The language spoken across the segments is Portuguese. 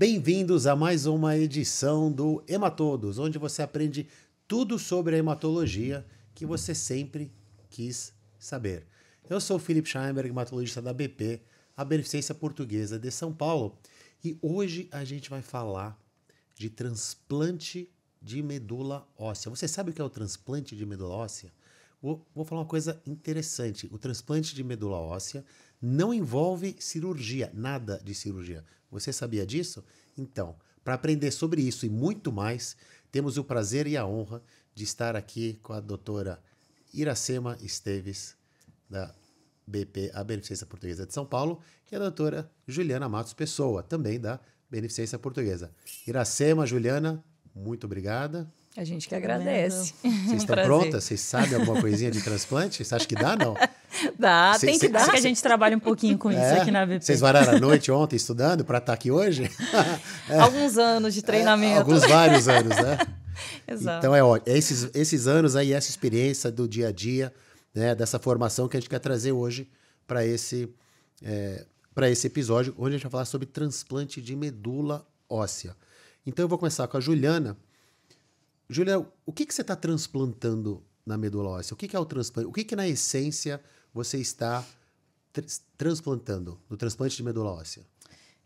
Bem-vindos a mais uma edição do Hematodos, onde você aprende tudo sobre a hematologia que você sempre quis saber. Eu sou o Felipe Scheinberg, hematologista da BP, a Beneficência Portuguesa de São Paulo, e hoje a gente vai falar de transplante de medula óssea. Você sabe o que é o transplante de medula óssea? Vou, vou falar uma coisa interessante. O transplante de medula óssea não envolve cirurgia, nada de cirurgia. Você sabia disso? Então, para aprender sobre isso e muito mais, temos o prazer e a honra de estar aqui com a doutora Iracema Esteves, da BP, a Beneficência Portuguesa de São Paulo, e é a doutora Juliana Matos Pessoa, também da Beneficência Portuguesa. Iracema, Juliana, muito obrigada. A gente que agradece. Vocês estão pronta? prontas? Vocês sabem alguma coisinha de transplante? Você acha que dá, não? Dá, tem que cê, dar. que a gente trabalha um pouquinho com isso é. aqui na VP. Vocês vararam a noite ontem estudando para estar tá aqui hoje? é. Alguns anos de é, treinamento. É, alguns vários anos, né? Exato. Então é ótimo. Esses, esses anos aí, essa experiência do dia a dia, né, dessa formação que a gente quer trazer hoje para esse, é, esse episódio, onde a gente vai falar sobre transplante de medula óssea. Então eu vou começar com a Juliana. Juliana, o que, que você está transplantando na medula óssea? O que, que é o transplante? O que, que é na essência você está tr transplantando, no transplante de medula óssea?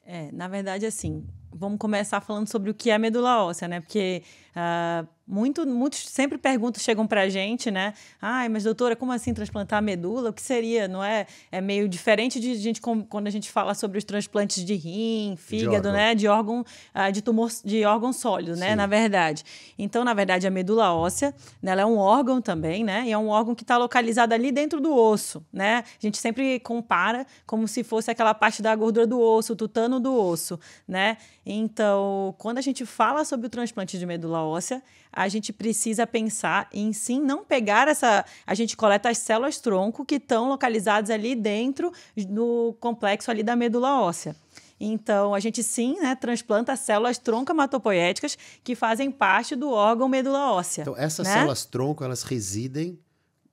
É, na verdade, assim, vamos começar falando sobre o que é medula óssea, né? Porque uh, muito, muitos sempre perguntas chegam para a gente, né? Ai, mas doutora, como assim transplantar a medula? O que seria? Não é? É meio diferente de gente quando a gente fala sobre os transplantes de rim, fígado, de né? De órgão, uh, de tumor, de órgão sólido, né? Sim. Na verdade. Então, na verdade, a medula óssea, né, ela é um órgão também, né? E é um órgão que está localizado ali dentro do osso, né? A gente sempre compara como se fosse aquela parte da gordura do osso, o tutano do osso, né? Então, quando a gente fala sobre o transplante de medula óssea, a gente precisa pensar em sim não pegar essa. A gente coleta as células tronco que estão localizadas ali dentro do complexo ali da medula óssea. Então, a gente sim né, transplanta células tronco hematopoéticas que fazem parte do órgão medula óssea. Então, essas né? células tronco, elas residem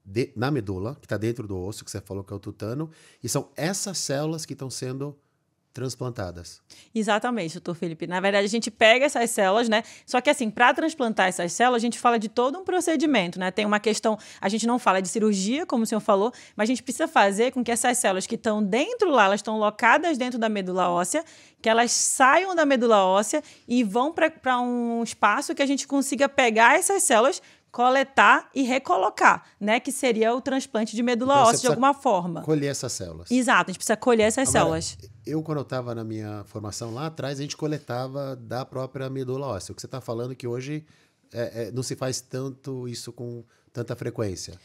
de, na medula, que está dentro do osso, que você falou que é o tutano, e são essas células que estão sendo transplantadas. Exatamente, doutor Felipe. Na verdade, a gente pega essas células, né? Só que assim, para transplantar essas células, a gente fala de todo um procedimento, né? Tem uma questão, a gente não fala de cirurgia, como o senhor falou, mas a gente precisa fazer com que essas células que estão dentro lá, elas estão locadas dentro da medula óssea, que elas saiam da medula óssea e vão para um espaço que a gente consiga pegar essas células coletar e recolocar, né? Que seria o transplante de medula então, óssea de alguma forma. Colher essas células. Exato, a gente precisa colher essas Agora, células eu, quando eu estava na minha formação lá atrás, a gente coletava da própria medula óssea. O que você está falando é que hoje é, é, não se faz tanto isso com tanta frequência.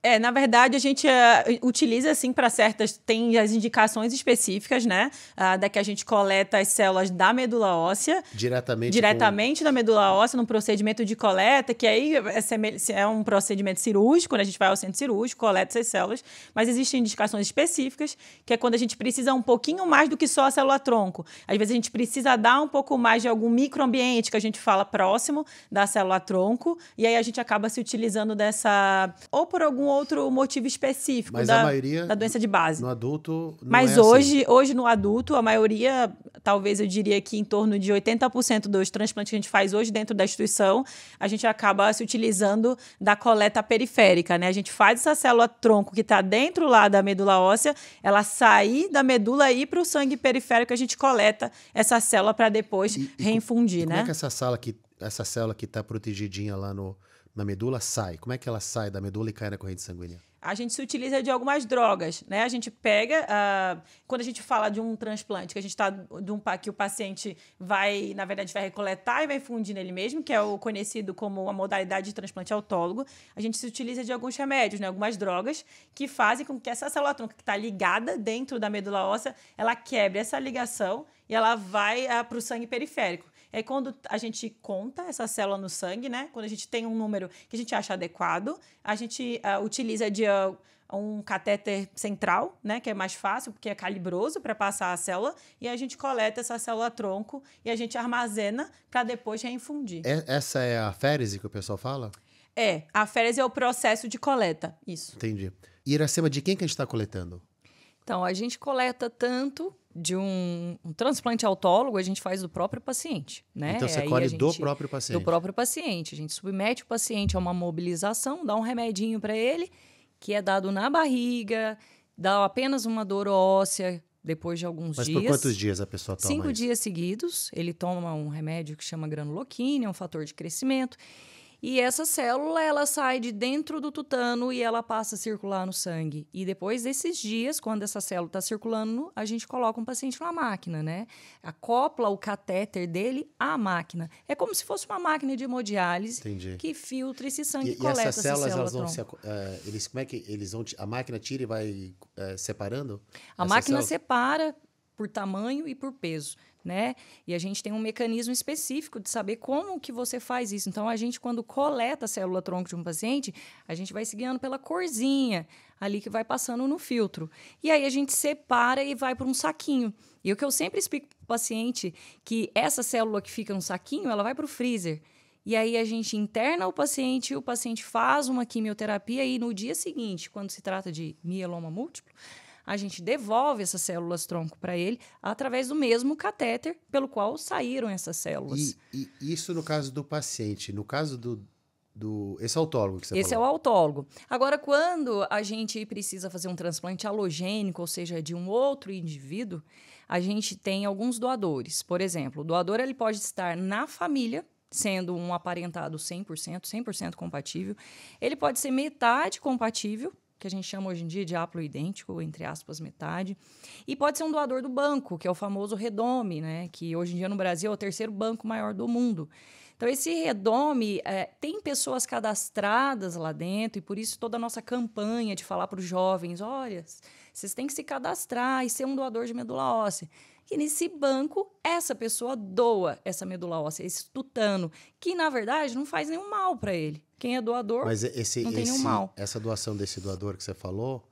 É, na verdade, a gente uh, utiliza, assim, para certas. Tem as indicações específicas, né? Uh, da que a gente coleta as células da medula óssea. Diretamente. Diretamente com... da medula óssea, num procedimento de coleta, que aí é, é um procedimento cirúrgico, né? A gente vai ao centro cirúrgico, coleta essas células. Mas existem indicações específicas, que é quando a gente precisa um pouquinho mais do que só a célula tronco. Às vezes a gente precisa dar um pouco mais de algum microambiente que a gente fala próximo da célula tronco, e aí a gente acaba se utilizando dessa. Ou por algum outro motivo específico Mas da, a maioria, da doença de base. No adulto. Não Mas é assim. hoje, assim. hoje, no adulto, a maioria, talvez eu diria que em torno de 80% dos transplantes que a gente faz hoje dentro da instituição, a gente acaba se utilizando da coleta periférica, né? A gente faz essa célula tronco que está dentro lá da medula óssea, ela sair da medula e ir para o sangue periférico, a gente coleta essa célula para depois e, reinfundir, e como né? Como é que essa sala que essa célula que está protegidinha lá no, na medula sai. Como é que ela sai da medula e cai na corrente sanguínea? A gente se utiliza de algumas drogas, né? A gente pega. Uh, quando a gente fala de um transplante, que a gente está de um que o paciente vai, na verdade, vai recoletar e vai fundir nele mesmo, que é o conhecido como a modalidade de transplante autólogo, a gente se utiliza de alguns remédios, né? Algumas drogas que fazem com que essa célula tronca que está ligada dentro da medula óssea, ela quebre essa ligação e ela vai uh, ah, para o sangue periférico. É quando a gente conta essa célula no sangue, né? Quando a gente tem um número que a gente acha adequado, a gente uh, utiliza de uh, um catéter central, né? Que é mais fácil, porque é calibroso para passar a célula. E a gente coleta essa célula tronco e a gente armazena para depois reinfundir. É, essa é a férise que o pessoal fala? É, a férise é o processo de coleta, isso. Entendi. E Iracema, de quem que a gente está coletando? Então, a gente coleta tanto de um, um, transplante autólogo, a gente faz do próprio paciente, né? Então você colhe gente, do próprio paciente. Do próprio paciente. A gente submete o paciente a uma mobilização, dá um remedinho para ele, que é dado na barriga, dá apenas uma dor óssea depois de alguns Mas dias. Mas por quantos dias a pessoa toma? Cinco isso? dias seguidos. Ele toma um remédio que chama granuloquina, é um fator de crescimento. E essa célula, ela sai de dentro do tutano e ela passa a circular no sangue. E depois desses dias, quando essa célula está circulando, a gente coloca um paciente numa máquina, né? Acopla o catéter dele à máquina. É como se fosse uma máquina de hemodiálise Entendi. que filtra esse sangue e, e coleta essas células, essa célula elas vão se, uh, eles como é que eles vão a máquina tira e vai uh, separando? A máquina célula? separa por tamanho e por peso né? E a gente tem um mecanismo específico de saber como que você faz isso. Então, a gente, quando coleta a célula-tronco de um paciente, a gente vai se guiando pela corzinha ali que vai passando no filtro. E aí a gente separa e vai para um saquinho. E o que eu sempre explico para o paciente que essa célula que fica no saquinho, ela vai para o freezer. E aí a gente interna o paciente, o paciente faz uma quimioterapia e no dia seguinte, quando se trata de mieloma múltiplo, a gente devolve essas células tronco para ele através do mesmo catéter pelo qual saíram essas células. E, e isso no caso do paciente. No caso do, do esse autólogo que você Esse falou. é o autólogo. Agora, quando a gente precisa fazer um transplante halogênico, ou seja, de um outro indivíduo, a gente tem alguns doadores. Por exemplo, o doador ele pode estar na família, sendo um aparentado 100%, 100% compatível. Ele pode ser metade compatível, que a gente chama hoje em dia de aplo idêntico, entre aspas, metade. E pode ser um doador do banco, que é o famoso Redome, né? Que hoje em dia no Brasil é o terceiro banco maior do mundo. Então, esse Redome é, tem pessoas cadastradas lá dentro, e por isso toda a nossa campanha de falar para os jovens: olha, vocês têm que se cadastrar e ser um doador de medula óssea que nesse banco essa pessoa doa essa medula óssea, esse tutano, que na verdade não faz nenhum mal para ele. Quem é doador Mas esse, não tem esse, nenhum mal. Essa doação desse doador que você falou,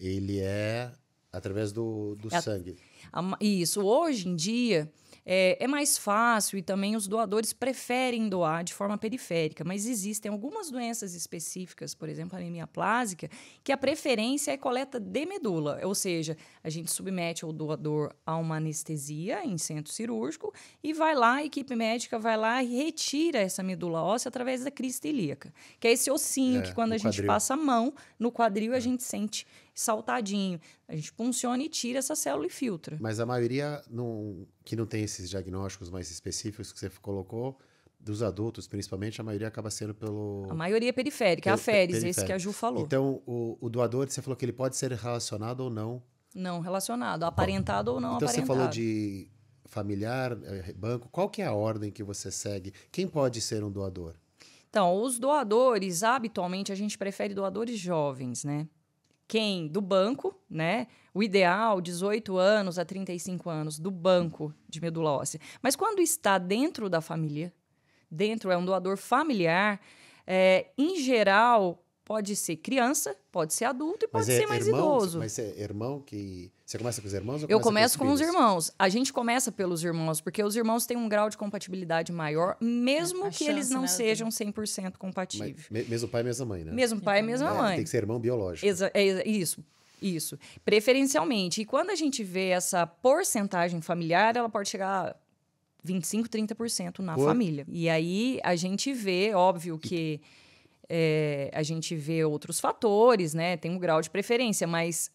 ele é através do, do é, sangue. A, isso. Hoje em dia, é, é, mais fácil e também os doadores preferem doar de forma periférica, mas existem algumas doenças específicas, por exemplo, a anemia plásica, que a preferência é coleta de medula, ou seja, a gente submete o doador a uma anestesia em centro cirúrgico e vai lá, a equipe médica vai lá e retira essa medula óssea através da crista ilíaca, que é esse ossinho é, que quando a gente quadril. passa a mão no quadril é. a gente sente saltadinho. A gente punciona e tira essa célula e filtra. Mas a maioria não que não tem esses diagnósticos mais específicos que você colocou, dos adultos, principalmente, a maioria acaba sendo pelo. A maioria é periférica, é a FERES, esse que a Ju falou. Então, o, o doador, você falou que ele pode ser relacionado ou não. Não relacionado, aparentado ou não então, aparentado. Então, você falou de familiar, eh, banco, qual que é a ordem que você segue? Quem pode ser um doador? Então, os doadores, habitualmente, a gente prefere doadores jovens, né? quem do banco, né? O ideal, 18 anos a 35 anos, do banco de medula óssea. Mas quando está dentro da família, dentro é um doador familiar, é, em geral, Pode ser criança, pode ser adulto e pode é ser mais irmão, idoso. Mas é irmão que. Você começa com os irmãos? Ou Eu começo com, com os irmãos. A gente começa pelos irmãos, porque os irmãos têm um grau de compatibilidade maior, mesmo que chance, eles não né, sejam 100% compatíveis. mesmo pai e mesma mãe, né? Mesmo pai e mesma é, mãe. É, tem que ser irmão biológico. Exa é, é, isso. Isso, preferencialmente. E quando a gente vê essa porcentagem familiar, ela pode chegar 25, 30% na Por... família. E aí a gente vê, óbvio que. E é, a gente vê outros fatores, né? Tem um grau de preferência, mas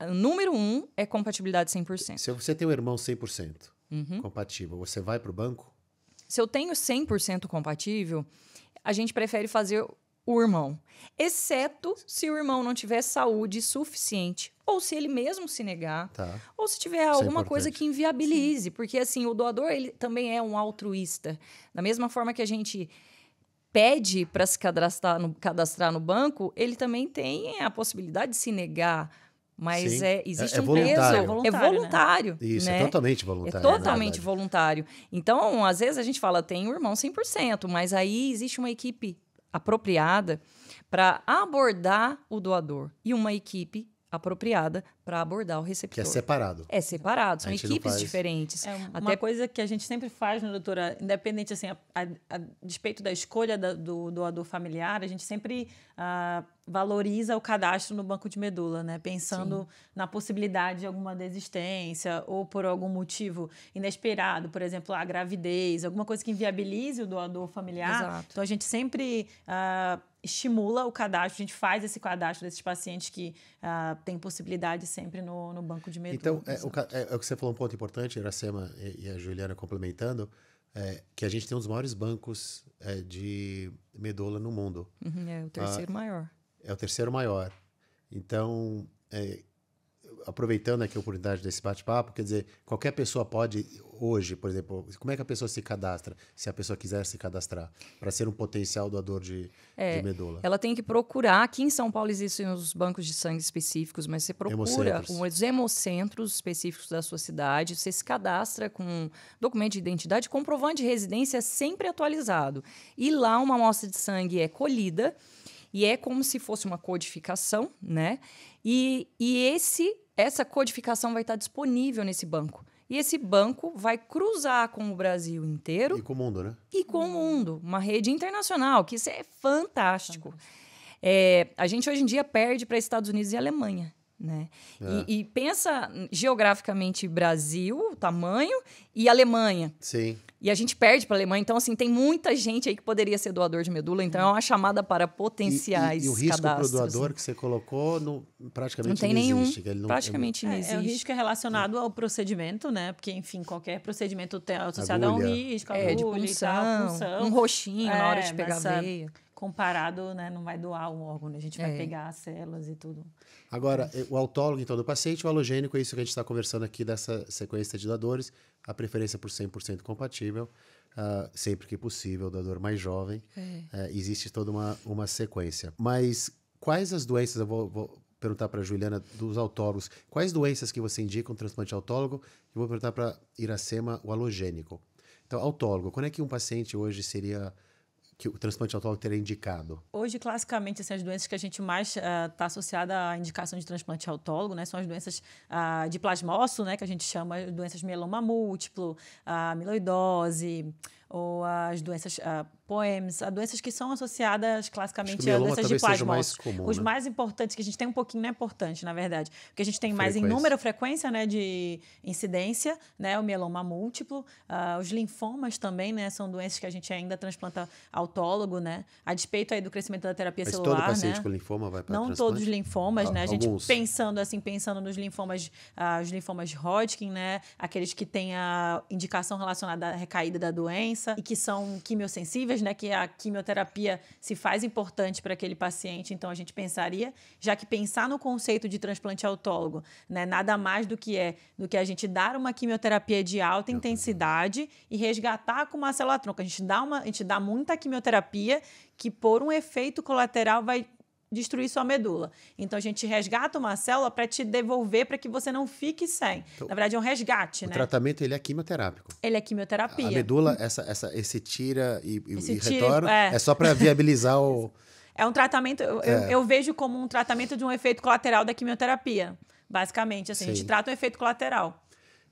o número um é compatibilidade 100%. Se você tem um irmão 100% uhum. compatível, você vai para o banco? Se eu tenho 100% compatível, a gente prefere fazer o irmão. Exceto se o irmão não tiver saúde suficiente, ou se ele mesmo se negar, tá. ou se tiver é alguma é coisa que inviabilize. Sim. Porque, assim, o doador ele também é um altruísta. Da mesma forma que a gente pede para se cadastrar no, cadastrar no banco, ele também tem a possibilidade de se negar mas Sim, é, existe é, é um voluntário. peso. É voluntário. É voluntário né? Isso, é né? é totalmente voluntário. É totalmente voluntário. Então, às vezes a gente fala, tem um irmão 100%, mas aí existe uma equipe apropriada para abordar o doador e uma equipe apropriada para abordar o receptor. Que é separado. É separado, são equipes faz... diferentes. É uma Até... coisa que a gente sempre faz, né, doutora? Independente, assim, a, a, a despeito da escolha da, do doador familiar, a gente sempre ah, valoriza o cadastro no banco de medula, né? Pensando Sim. na possibilidade de alguma desistência ou por algum motivo inesperado, por exemplo, a gravidez, alguma coisa que inviabilize o doador familiar. Exato. Então, a gente sempre... Ah, estimula o cadastro, a gente faz esse cadastro desses pacientes que uh, ah, tem possibilidade sempre no, no banco de medula. Então, é o, é, é o, que você falou um ponto importante, Iracema e, e a Juliana complementando, é, que a gente tem um dos maiores bancos é, de medula no mundo. Uhum, é o terceiro ah, maior. É o terceiro maior. Então, é, aproveitando aqui a oportunidade desse bate-papo, quer dizer, qualquer pessoa pode hoje, por exemplo, como é que a pessoa se cadastra, se a pessoa quiser se cadastrar, para ser um potencial doador de, é, de, medula? Ela tem que procurar, aqui em São Paulo existem os bancos de sangue específicos, mas você procura hemocentros. os hemocentros específicos da sua cidade, você se cadastra com documento de identidade, comprovante de residência sempre atualizado. E lá uma amostra de sangue é colhida, e é como se fosse uma codificação, né? E, e esse essa codificação vai estar disponível nesse banco. E esse banco vai cruzar com o Brasil inteiro. E com o mundo, né? E com o mundo. Uma rede internacional, que isso é fantástico. É, a gente hoje em dia perde para Estados Unidos e Alemanha. Né? É. E, e, pensa geograficamente Brasil, tamanho, e Alemanha. Sim. E a gente perde para a Alemanha. Então, assim, tem muita gente aí que poderia ser doador de medula. Então, é uma chamada para potenciais e, e, e o risco para o né? doador né? que você colocou no, praticamente não, tem não nenhum, Não, praticamente é, não existe. É, o risco é relacionado ao procedimento, né? Porque, enfim, qualquer procedimento tem associado agulha. a um risco, a é, de punção, tal, punção. Um roxinho na hora é, de pegar a veia comparado, né, não vai doar um órgão, né? a gente vai é. pegar as células e tudo. Agora, o autólogo, então, do paciente, o halogênico, é isso que a gente está conversando aqui dessa sequência de dadores, a preferência por 100% compatível, uh, sempre que possível, dador mais jovem. É. Uh, existe toda uma, uma sequência. Mas quais as doenças, eu vou, vou perguntar para a Juliana, dos autólogos, quais doenças que você indica um transplante autólogo? E vou perguntar para Iracema, o halogênico. Então, autólogo, quando é que um paciente hoje seria que o transplante autólogo teria indicado? Hoje, classicamente, assim, as doenças que a gente mais está ah, uh, associada à indicação de transplante autólogo, né, são as doenças uh, de plasmócito, né, que a gente chama de doenças mieloma múltiplo, uh, amiloidose, ou as doenças uh, poems, as ah, doenças que são associadas classicamente às doenças de plasma. Os né? mais importantes, que a gente tem um pouquinho, não é importante, na verdade, porque a gente tem frequência. mais em número, frequência né, de incidência, né, o mieloma múltiplo, uh, os linfomas também, né, são doenças que a gente ainda transplanta autólogo, né, a despeito aí do crescimento da terapia Mas celular. todo né. paciente né? com linfoma vai para Não todos os linfomas, ah, né, a gente alguns. pensando assim, pensando nos linfomas, uh, os linfomas de Hodgkin, né, aqueles que têm a indicação relacionada à recaída da doença, doença e que são quimiosensíveis, né? Que a quimioterapia se faz importante para aquele paciente, então a gente pensaria, já que pensar no conceito de transplante autólogo, né? Nada mais do que é do que a gente dar uma quimioterapia de alta intensidade e resgatar com uma célula tronco. A gente dá uma, a gente dá muita quimioterapia que por um efeito colateral vai destruir sua medula. Então a gente resgata uma célula para te devolver para que você não fique sem. Então, Na verdade é um resgate, o né? O tratamento ele é quimioterápico. Ele é quimioterapia. A medula essa, essa esse tira e, esse e tira, retorna é, é só para viabilizar o É um tratamento eu, é. eu, vejo como um tratamento de um efeito colateral da quimioterapia, basicamente assim, Sim. a gente trata um efeito colateral.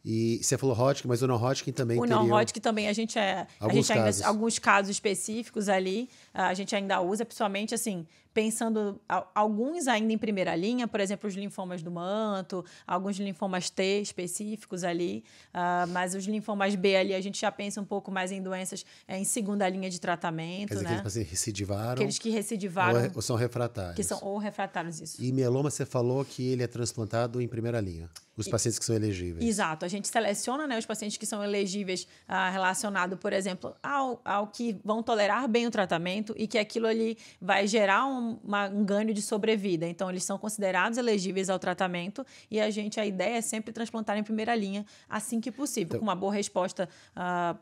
E você falou Hodgkin, mas o não Hodgkin também O não Hodgkin também a gente é alguns a gente casos. ainda alguns casos específicos ali, a gente ainda usa, principalmente assim, pensando alguns ainda em primeira linha, por exemplo, os linfomas do manto, alguns linfomas T específicos ali, uh, mas os linfomas B ali a gente já pensa um pouco mais em doenças é, em segunda linha de tratamento, Quer dizer, né? Aqueles que recidivaram. Aqueles que recidivaram. Ou, é, ou, são refratários. Que são ou refratários, isso. E mieloma, você falou que ele é transplantado em primeira linha. Os pacientes que são elegíveis. Exato. A gente seleciona né, os pacientes que são elegíveis ah, relacionado, por exemplo, ao, ao que vão tolerar bem o tratamento e que aquilo ali vai gerar um um, uma, um ganho de sobrevida. Então, eles são considerados elegíveis ao tratamento e a gente, a ideia é sempre transplantar em primeira linha assim que possível. Então, com uma boa resposta uh,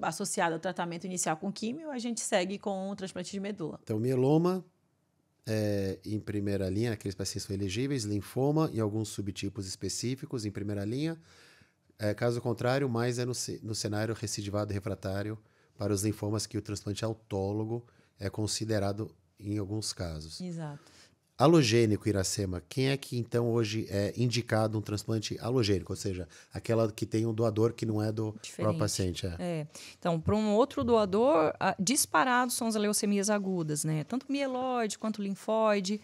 associada ao tratamento inicial com químio, a gente segue com o transplante de medula. Então, mieloma é, em primeira linha, aqueles pacientes são elegíveis, linfoma e alguns subtipos específicos em primeira linha. É, caso contrário, mais é no, no cenário recidivado refratário para os linfomas que o transplante autólogo é considerado em alguns casos. Exato. Halogênico, Iracema, quem é que então hoje é indicado um transplante alogênico, ou seja, aquela que tem um doador que não é do próprio paciente? É. é. Então, para um outro doador, disparados são as leucemias agudas, né? Tanto mieloide quanto linfóide.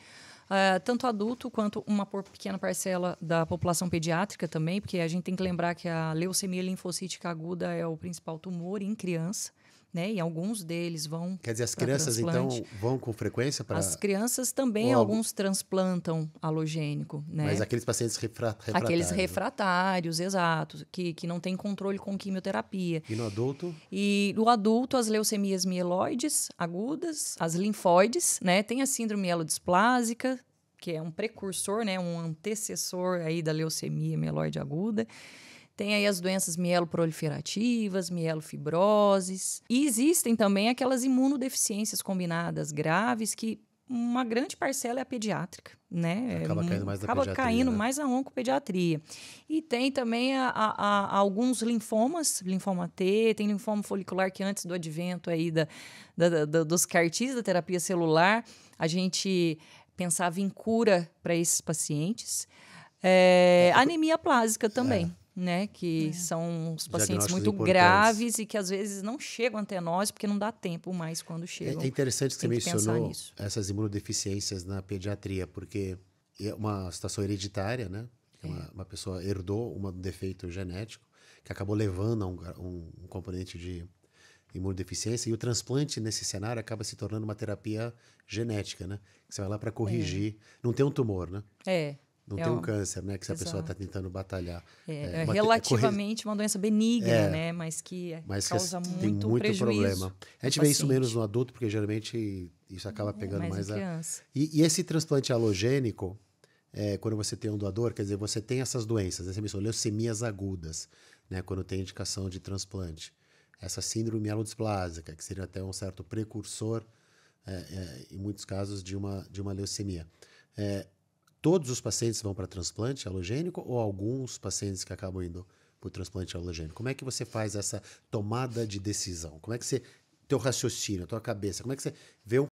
Uh, tanto adulto quanto uma pequena parcela da população pediátrica também, porque a gente tem que lembrar que a leucemia linfocítica aguda é o principal tumor em criança né? E alguns deles vão. Quer dizer, as crianças então vão com frequência para. As crianças também, alguns transplantam alogênico, né? Mas aqueles pacientes refra... refratários. Aqueles refratários, exato, que, que não tem controle com quimioterapia. E no adulto? E no adulto, as leucemias mieloides agudas, as linfóides, né? Tem a síndrome mielodisplásica, que é um precursor, né? Um antecessor aí da leucemia mieloide aguda. Tem aí as doenças mieloproliferativas, mielofibroses. E existem também aquelas imunodeficiências combinadas graves que uma grande parcela é a pediátrica, né? É acaba caindo mais, Acaba caindo né? mais a oncopediatria. E tem também a, a, a alguns linfomas, linfoma T, tem linfoma folicular que antes do advento aí da, da, da dos cartis da terapia celular, a gente pensava em cura para esses pacientes. É, é anemia plásica também. É né? Que é. são os pacientes muito graves e que às vezes não chegam até nós porque não dá tempo mais quando é, chegam. É interessante que Tem você que mencionou essas imunodeficiências na pediatria, porque é uma situação hereditária, né? É. Uma, uma, pessoa herdou um defeito genético que acabou levando a um, um, um componente de imunodeficiência e o transplante nesse cenário acaba se tornando uma terapia genética, né? Que você vai lá para corrigir, é. não tem um tumor, né? É, não é tem um câncer, né? Que se a pessoa está tentando batalhar. É, é, é, é relativamente uma doença benigna, é, né? Mas que é, mas causa que tem muito, prejuízo problema. A gente vê isso menos no adulto, porque geralmente isso acaba pegando mais, mais a. E, e, esse transplante halogênico, quando você tem um doador, quer dizer, você tem essas doenças, essa você mencionou leucemias agudas, né? Quando tem indicação de transplante. Essa síndrome alodisplásica, que seria até um certo precursor, em muitos casos, de uma, de uma leucemia. É, todos os pacientes vão para transplante alogênico ou alguns pacientes que acabam indo para o transplante alogênico? Como é que você faz essa tomada de decisão? Como é que você teu raciocínio, tua cabeça, como é que você vê um